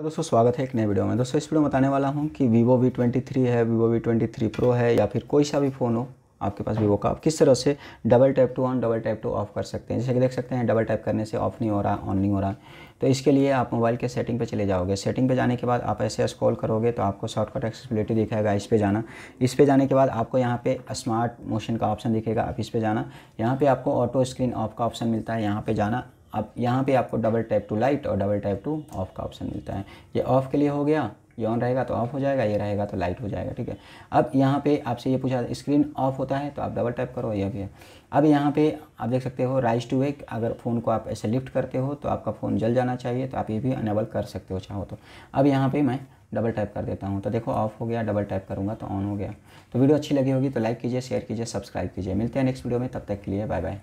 तो दोस्तों स्वागत है एक नए वीडियो में दोस्तों इस वीडियो में बताने वाला हूँ कि वीवो वी ट्वेंटी थ्री है Vivo V twenty three pro है या फिर कोई सा भी फ़ोन हो आपके पास वीवो का आप किस तरह से double tap to on double tap to off कर सकते हैं जैसे कि देख सकते हैं डबल टैप करने से ऑफ नहीं हो रहा ऑन नहीं हो रहा तो इसके लिए आप मोबाइल के सेटिंग पे चले जाओगे सेटिंग पे जाने के बाद आप ऐसे स्क्रॉल करोगे तो आपको शॉर्टकट एक्सेसिबिलिटी दिखाएगा इस पर जाना इस पर जाने के बाद आपको यहाँ पे स्मार्ट मोशन का ऑप्शन दिखेगा आप इस पर जाना यहाँ पर आपको ऑटो स्क्रीन ऑफ का ऑप्शन मिलता है यहाँ पर जाना अब यहाँ पे आपको डबल टैप टू लाइट और डबल टैप टू ऑफ का ऑप्शन मिलता है ये ऑफ के लिए हो गया ये ऑन रहेगा तो ऑफ हो जाएगा ये रहेगा तो लाइट हो जाएगा ठीक है अब यहाँ पे आपसे ये पूछा स्क्रीन ऑफ होता है तो आप डबल टैप करो ये भी है अब यहाँ पे आप देख सकते हो राइज टू वेक अगर फ़ोन को आप ऐसे लिफ्ट करते हो तो आपका फ़ोन जल जाना चाहिए तो आप ये भी अनेबल कर सकते हो चाहो तो अब यहाँ पर मैं डबल टाइप कर देता हूँ तो देखो ऑफ हो गया डबल टाइप करूँगा तो ऑन हो गया तो वीडियो अच्छी लगी होगी तो लाइक कीजिए शेयर कीजिए सब्सक्राइब कीजिए मिलते हैं नेक्स्ट वीडियो में तब तक के लिए बाय बाय